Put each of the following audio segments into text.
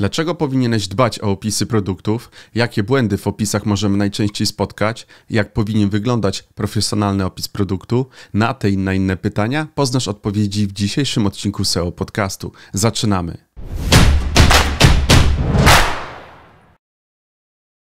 Dlaczego powinieneś dbać o opisy produktów? Jakie błędy w opisach możemy najczęściej spotkać? Jak powinien wyglądać profesjonalny opis produktu? Na te i na inne pytania poznasz odpowiedzi w dzisiejszym odcinku SEO Podcastu. Zaczynamy!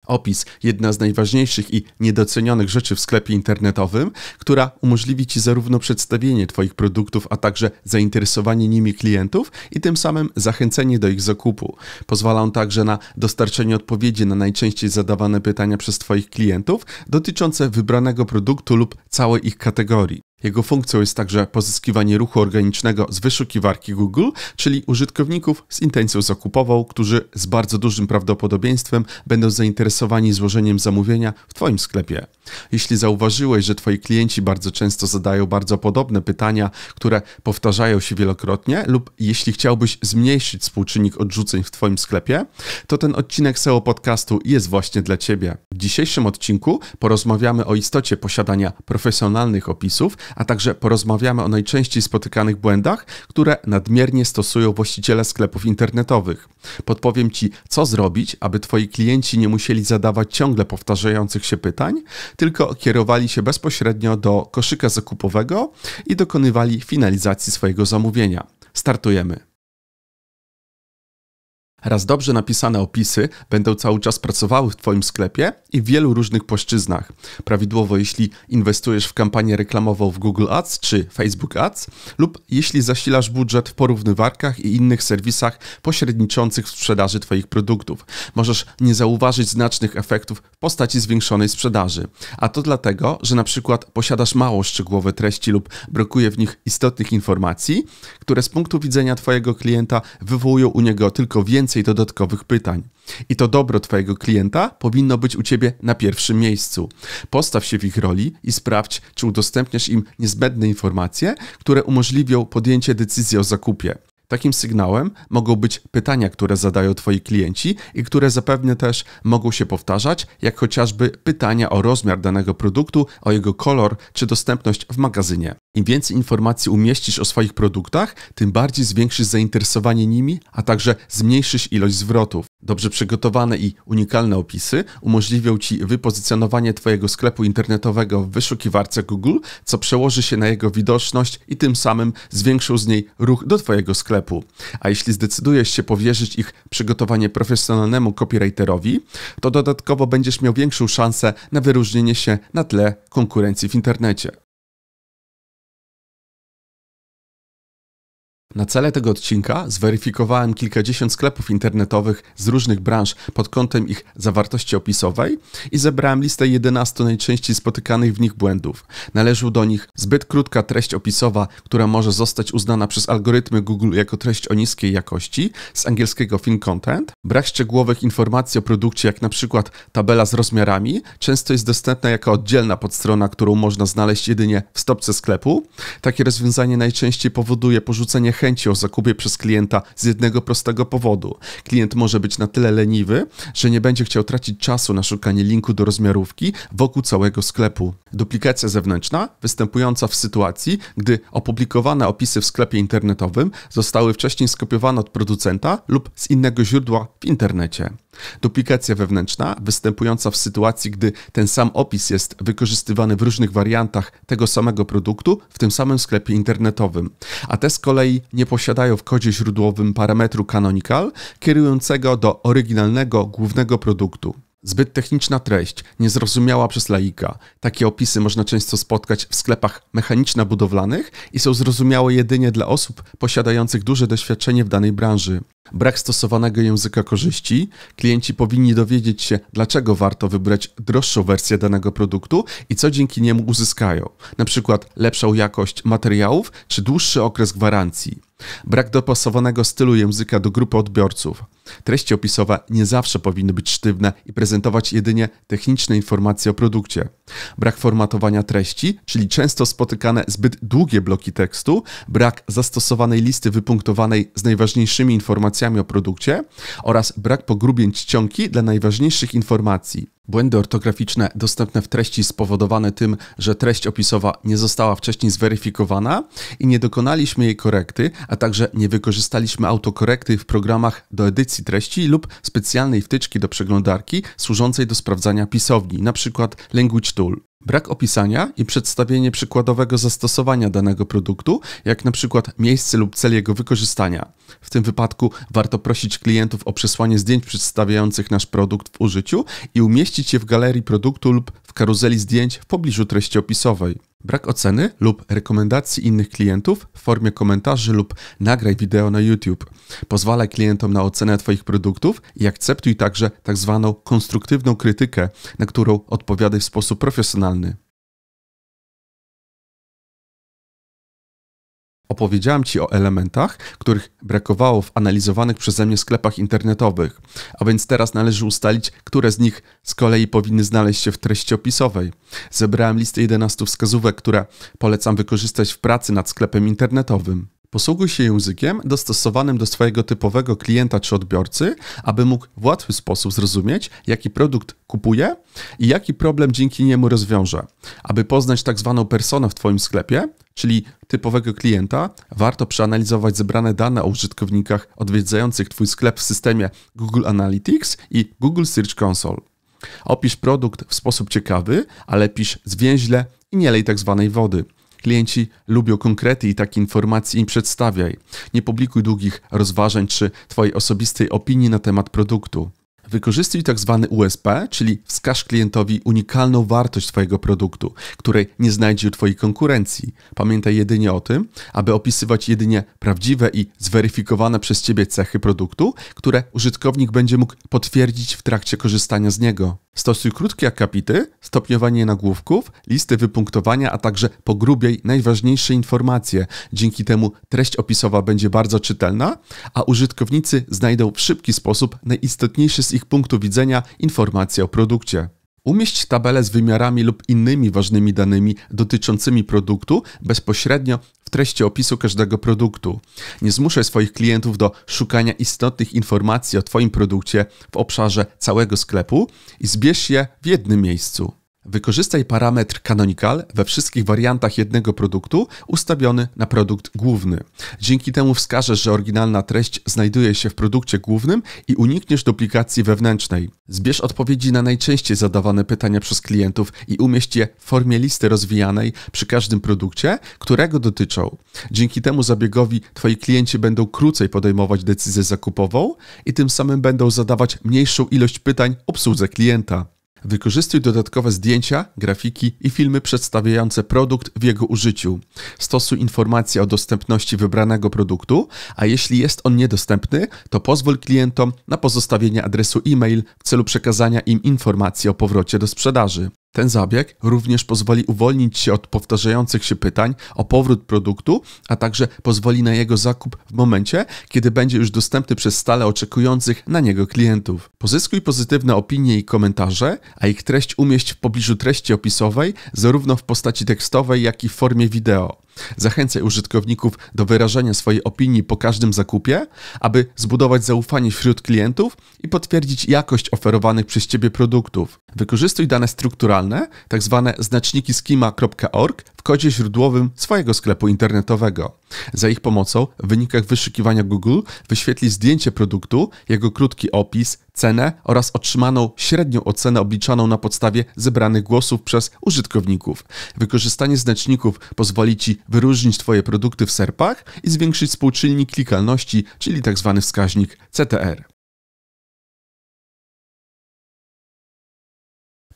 Opis jedna z najważniejszych i niedocenionych rzeczy w sklepie internetowym, która umożliwi Ci zarówno przedstawienie Twoich produktów, a także zainteresowanie nimi klientów i tym samym zachęcenie do ich zakupu. Pozwala on także na dostarczenie odpowiedzi na najczęściej zadawane pytania przez Twoich klientów dotyczące wybranego produktu lub całej ich kategorii. Jego funkcją jest także pozyskiwanie ruchu organicznego z wyszukiwarki Google, czyli użytkowników z intencją zakupową, którzy z bardzo dużym prawdopodobieństwem będą zainteresowani złożeniem zamówienia w Twoim sklepie. Jeśli zauważyłeś, że Twoi klienci bardzo często zadają bardzo podobne pytania, które powtarzają się wielokrotnie, lub jeśli chciałbyś zmniejszyć współczynnik odrzuceń w Twoim sklepie, to ten odcinek SEO podcastu jest właśnie dla Ciebie. W dzisiejszym odcinku porozmawiamy o istocie posiadania profesjonalnych opisów a także porozmawiamy o najczęściej spotykanych błędach, które nadmiernie stosują właściciele sklepów internetowych. Podpowiem Ci, co zrobić, aby Twoi klienci nie musieli zadawać ciągle powtarzających się pytań, tylko kierowali się bezpośrednio do koszyka zakupowego i dokonywali finalizacji swojego zamówienia. Startujemy. Raz dobrze napisane opisy będą cały czas pracowały w Twoim sklepie i w wielu różnych płaszczyznach. Prawidłowo, jeśli inwestujesz w kampanię reklamową w Google Ads czy Facebook Ads, lub jeśli zasilasz budżet w porównywarkach i innych serwisach pośredniczących w sprzedaży Twoich produktów, możesz nie zauważyć znacznych efektów w postaci zwiększonej sprzedaży. A to dlatego, że na przykład posiadasz mało szczegółowe treści lub brakuje w nich istotnych informacji, które z punktu widzenia Twojego klienta wywołują u niego tylko więcej więcej dodatkowych pytań. I to dobro Twojego klienta powinno być u Ciebie na pierwszym miejscu. Postaw się w ich roli i sprawdź, czy udostępniasz im niezbędne informacje, które umożliwią podjęcie decyzji o zakupie. Takim sygnałem mogą być pytania, które zadają Twoi klienci i które zapewne też mogą się powtarzać, jak chociażby pytania o rozmiar danego produktu, o jego kolor czy dostępność w magazynie. Im więcej informacji umieścisz o swoich produktach, tym bardziej zwiększysz zainteresowanie nimi, a także zmniejszysz ilość zwrotów. Dobrze przygotowane i unikalne opisy umożliwią Ci wypozycjonowanie Twojego sklepu internetowego w wyszukiwarce Google, co przełoży się na jego widoczność i tym samym zwiększą z niej ruch do Twojego sklepu sklepu. A jeśli zdecydujesz się powierzyć ich przygotowanie profesjonalnemu copywriterowi, to dodatkowo będziesz miał większą szansę na wyróżnienie się na tle konkurencji w internecie. Na cele tego odcinka zweryfikowałem kilkadziesiąt sklepów internetowych z różnych branż pod kątem ich zawartości opisowej i zebrałem listę 11 najczęściej spotykanych w nich błędów. Należył do nich zbyt krótka treść opisowa, która może zostać uznana przez algorytmy Google jako treść o niskiej jakości, z angielskiego thin content, brak szczegółowych informacji o produkcie, jak na przykład tabela z rozmiarami, często jest dostępna jako oddzielna podstrona, którą można znaleźć jedynie w stopce sklepu. Takie rozwiązanie najczęściej powoduje porzucenie chęci o zakupie przez klienta z jednego prostego powodu. Klient może być na tyle leniwy, że nie będzie chciał tracić czasu na szukanie linku do rozmiarówki wokół całego sklepu. Duplikacja zewnętrzna występująca w sytuacji, gdy opublikowane opisy w sklepie internetowym zostały wcześniej skopiowane od producenta lub z innego źródła w internecie. Duplikacja wewnętrzna występująca w sytuacji, gdy ten sam opis jest wykorzystywany w różnych wariantach tego samego produktu w tym samym sklepie internetowym. A te z kolei nie posiadają w kodzie źródłowym parametru canonical kierującego do oryginalnego głównego produktu. Zbyt techniczna treść, niezrozumiała przez laika. Takie opisy można często spotkać w sklepach mechaniczno-budowlanych i są zrozumiałe jedynie dla osób posiadających duże doświadczenie w danej branży. Brak stosowanego języka korzyści. Klienci powinni dowiedzieć się, dlaczego warto wybrać droższą wersję danego produktu i co dzięki niemu uzyskają, np. lepszą jakość materiałów czy dłuższy okres gwarancji. Brak dopasowanego stylu języka do grupy odbiorców. Treści opisowe nie zawsze powinny być sztywne i prezentować jedynie techniczne informacje o produkcie. Brak formatowania treści, czyli często spotykane zbyt długie bloki tekstu, brak zastosowanej listy wypunktowanej z najważniejszymi informacjami informacjami o produkcie oraz brak pogrubień czcionki dla najważniejszych informacji. Błędy ortograficzne dostępne w treści spowodowane tym, że treść opisowa nie została wcześniej zweryfikowana i nie dokonaliśmy jej korekty, a także nie wykorzystaliśmy autokorekty w programach do edycji treści lub specjalnej wtyczki do przeglądarki służącej do sprawdzania pisowni, np. Language Tool. Brak opisania i przedstawienie przykładowego zastosowania danego produktu, jak na przykład miejsce lub cel jego wykorzystania. W tym wypadku warto prosić klientów o przesłanie zdjęć przedstawiających nasz produkt w użyciu i umieścić je w galerii produktu lub karuzeli zdjęć w pobliżu treści opisowej. Brak oceny lub rekomendacji innych klientów w formie komentarzy lub nagraj wideo na YouTube. Pozwalaj klientom na ocenę Twoich produktów i akceptuj także tzw. Tak konstruktywną krytykę, na którą odpowiadaj w sposób profesjonalny. opowiedziałem Ci o elementach, których brakowało w analizowanych przeze mnie sklepach internetowych, a więc teraz należy ustalić, które z nich z kolei powinny znaleźć się w treści opisowej. Zebrałem listę 11 wskazówek, które polecam wykorzystać w pracy nad sklepem internetowym. Posługuj się językiem dostosowanym do swojego typowego klienta czy odbiorcy, aby mógł w łatwy sposób zrozumieć, jaki produkt kupuje i jaki problem dzięki niemu rozwiąże. Aby poznać tak zwaną personę w Twoim sklepie, czyli typowego klienta, warto przeanalizować zebrane dane o użytkownikach odwiedzających Twój sklep w systemie Google Analytics i Google Search Console. Opisz produkt w sposób ciekawy, ale pisz zwięźle i nie lej tak zwanej wody – Klienci lubią konkrety i takie informacje im przedstawiaj. Nie publikuj długich rozważań czy Twojej osobistej opinii na temat produktu. Wykorzystuj tzw. Tak USP, czyli wskaż klientowi unikalną wartość Twojego produktu, której nie znajdzie u Twojej konkurencji. Pamiętaj jedynie o tym, aby opisywać jedynie prawdziwe i zweryfikowane przez Ciebie cechy produktu, które użytkownik będzie mógł potwierdzić w trakcie korzystania z niego. Stosuj krótkie akapity, stopniowanie nagłówków, listy wypunktowania, a także pogrubiej najważniejsze informacje. Dzięki temu treść opisowa będzie bardzo czytelna, a użytkownicy znajdą w szybki sposób najistotniejsze z ich punktu widzenia informacje o produkcie. Umieść tabelę z wymiarami lub innymi ważnymi danymi dotyczącymi produktu bezpośrednio w treści opisu każdego produktu. Nie zmuszaj swoich klientów do szukania istotnych informacji o Twoim produkcie w obszarze całego sklepu i zbierz je w jednym miejscu. Wykorzystaj parametr canonical we wszystkich wariantach jednego produktu ustawiony na produkt główny. Dzięki temu wskażesz, że oryginalna treść znajduje się w produkcie głównym i unikniesz duplikacji wewnętrznej. Zbierz odpowiedzi na najczęściej zadawane pytania przez klientów i umieść je w formie listy rozwijanej przy każdym produkcie, którego dotyczą. Dzięki temu zabiegowi Twoi klienci będą krócej podejmować decyzję zakupową i tym samym będą zadawać mniejszą ilość pytań obsłudze klienta. Wykorzystuj dodatkowe zdjęcia, grafiki i filmy przedstawiające produkt w jego użyciu. Stosuj informacje o dostępności wybranego produktu, a jeśli jest on niedostępny, to pozwól klientom na pozostawienie adresu e-mail w celu przekazania im informacji o powrocie do sprzedaży. Ten zabieg również pozwoli uwolnić się od powtarzających się pytań o powrót produktu, a także pozwoli na jego zakup w momencie, kiedy będzie już dostępny przez stale oczekujących na niego klientów. Pozyskuj pozytywne opinie i komentarze, a ich treść umieść w pobliżu treści opisowej, zarówno w postaci tekstowej, jak i w formie wideo. Zachęcaj użytkowników do wyrażania swojej opinii po każdym zakupie, aby zbudować zaufanie wśród klientów i potwierdzić jakość oferowanych przez Ciebie produktów. Wykorzystuj dane strukturalne, tzw. Tak znaczniki schema.org w kodzie źródłowym swojego sklepu internetowego. Za ich pomocą w wynikach wyszukiwania Google wyświetli zdjęcie produktu, jego krótki opis, cenę oraz otrzymaną średnią ocenę obliczaną na podstawie zebranych głosów przez użytkowników. Wykorzystanie znaczników pozwoli Ci wyróżnić Twoje produkty w serpach i zwiększyć współczynnik klikalności, czyli tzw. Tak wskaźnik CTR.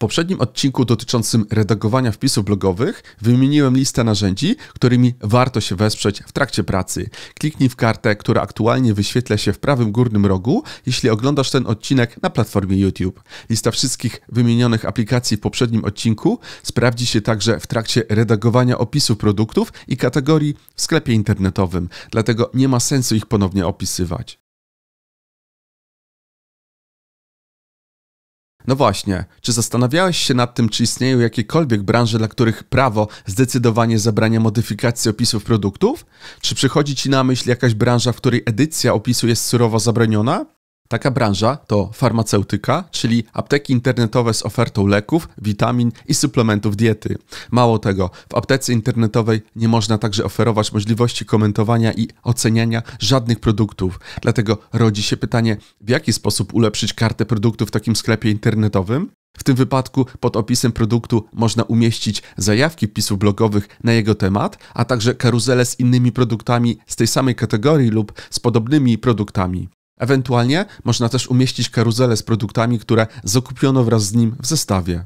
poprzednim odcinku dotyczącym redagowania wpisów blogowych wymieniłem listę narzędzi, którymi warto się wesprzeć w trakcie pracy. Kliknij w kartę, która aktualnie wyświetla się w prawym górnym rogu, jeśli oglądasz ten odcinek na platformie YouTube. Lista wszystkich wymienionych aplikacji w poprzednim odcinku sprawdzi się także w trakcie redagowania opisów produktów i kategorii w sklepie internetowym, dlatego nie ma sensu ich ponownie opisywać. No właśnie, czy zastanawiałeś się nad tym, czy istnieją jakiekolwiek branże, dla których prawo zdecydowanie zabrania modyfikacji opisów produktów? Czy przychodzi ci na myśl jakaś branża, w której edycja opisu jest surowo zabroniona? Taka branża to farmaceutyka, czyli apteki internetowe z ofertą leków, witamin i suplementów diety. Mało tego, w aptece internetowej nie można także oferować możliwości komentowania i oceniania żadnych produktów. Dlatego rodzi się pytanie, w jaki sposób ulepszyć kartę produktu w takim sklepie internetowym? W tym wypadku pod opisem produktu można umieścić zajawki wpisów blogowych na jego temat, a także karuzele z innymi produktami z tej samej kategorii lub z podobnymi produktami. Ewentualnie można też umieścić karuzelę z produktami, które zakupiono wraz z nim w zestawie.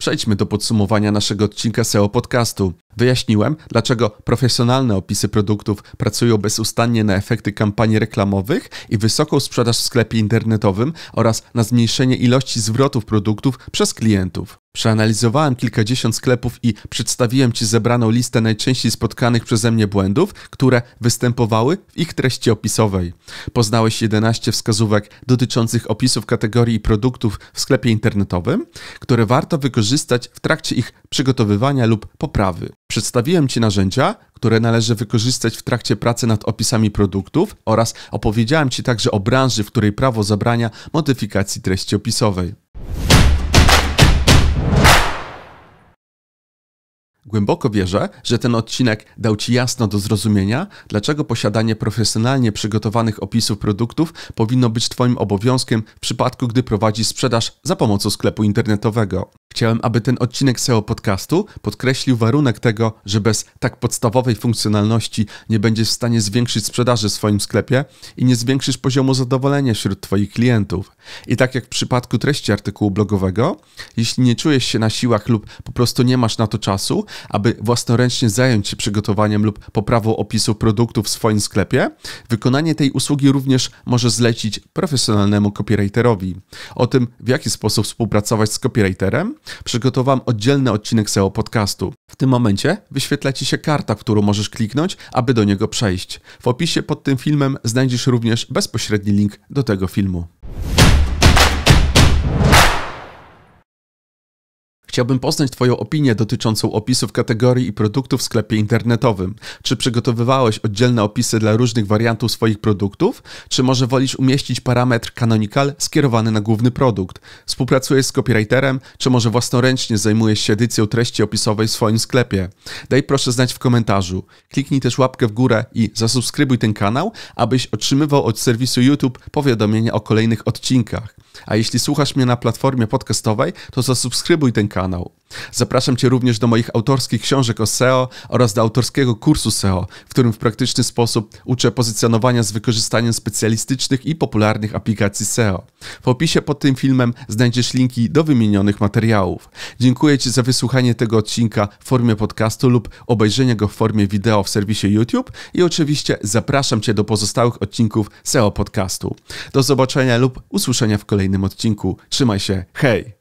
Przejdźmy do podsumowania naszego odcinka SEO podcastu. Wyjaśniłem, dlaczego profesjonalne opisy produktów pracują bezustannie na efekty kampanii reklamowych i wysoką sprzedaż w sklepie internetowym oraz na zmniejszenie ilości zwrotów produktów przez klientów. Przeanalizowałem kilkadziesiąt sklepów i przedstawiłem Ci zebraną listę najczęściej spotkanych przeze mnie błędów, które występowały w ich treści opisowej. Poznałeś 11 wskazówek dotyczących opisów kategorii produktów w sklepie internetowym, które warto wykorzystać w trakcie ich przygotowywania lub poprawy. Przedstawiłem Ci narzędzia, które należy wykorzystać w trakcie pracy nad opisami produktów oraz opowiedziałem Ci także o branży, w której prawo zabrania modyfikacji treści opisowej. Głęboko wierzę, że ten odcinek dał Ci jasno do zrozumienia, dlaczego posiadanie profesjonalnie przygotowanych opisów produktów powinno być Twoim obowiązkiem w przypadku, gdy prowadzisz sprzedaż za pomocą sklepu internetowego. Chciałem, aby ten odcinek SEO podcastu podkreślił warunek tego, że bez tak podstawowej funkcjonalności nie będziesz w stanie zwiększyć sprzedaży w swoim sklepie i nie zwiększysz poziomu zadowolenia wśród Twoich klientów. I tak jak w przypadku treści artykułu blogowego, jeśli nie czujesz się na siłach lub po prostu nie masz na to czasu, aby własnoręcznie zająć się przygotowaniem lub poprawą opisu produktu w swoim sklepie, wykonanie tej usługi również może zlecić profesjonalnemu copywriterowi. O tym, w jaki sposób współpracować z copywriterem, przygotowałem oddzielny odcinek SEO podcastu. W tym momencie wyświetla Ci się karta, w którą możesz kliknąć, aby do niego przejść. W opisie pod tym filmem znajdziesz również bezpośredni link do tego filmu. Chciałbym poznać Twoją opinię dotyczącą opisów kategorii i produktów w sklepie internetowym. Czy przygotowywałeś oddzielne opisy dla różnych wariantów swoich produktów? Czy może wolisz umieścić parametr canonical skierowany na główny produkt? Współpracujesz z copywriterem? Czy może własnoręcznie zajmujesz się edycją treści opisowej w swoim sklepie? Daj proszę znać w komentarzu. Kliknij też łapkę w górę i zasubskrybuj ten kanał, abyś otrzymywał od serwisu YouTube powiadomienia o kolejnych odcinkach. A jeśli słuchasz mnie na platformie podcastowej, to zasubskrybuj ten kanał. Zapraszam Cię również do moich autorskich książek o SEO oraz do autorskiego kursu SEO, w którym w praktyczny sposób uczę pozycjonowania z wykorzystaniem specjalistycznych i popularnych aplikacji SEO. W opisie pod tym filmem znajdziesz linki do wymienionych materiałów. Dziękuję Ci za wysłuchanie tego odcinka w formie podcastu lub obejrzenie go w formie wideo w serwisie YouTube i oczywiście zapraszam Cię do pozostałych odcinków SEO podcastu. Do zobaczenia lub usłyszenia w kolejnym kolejnym odcinku. Trzymaj się, hej!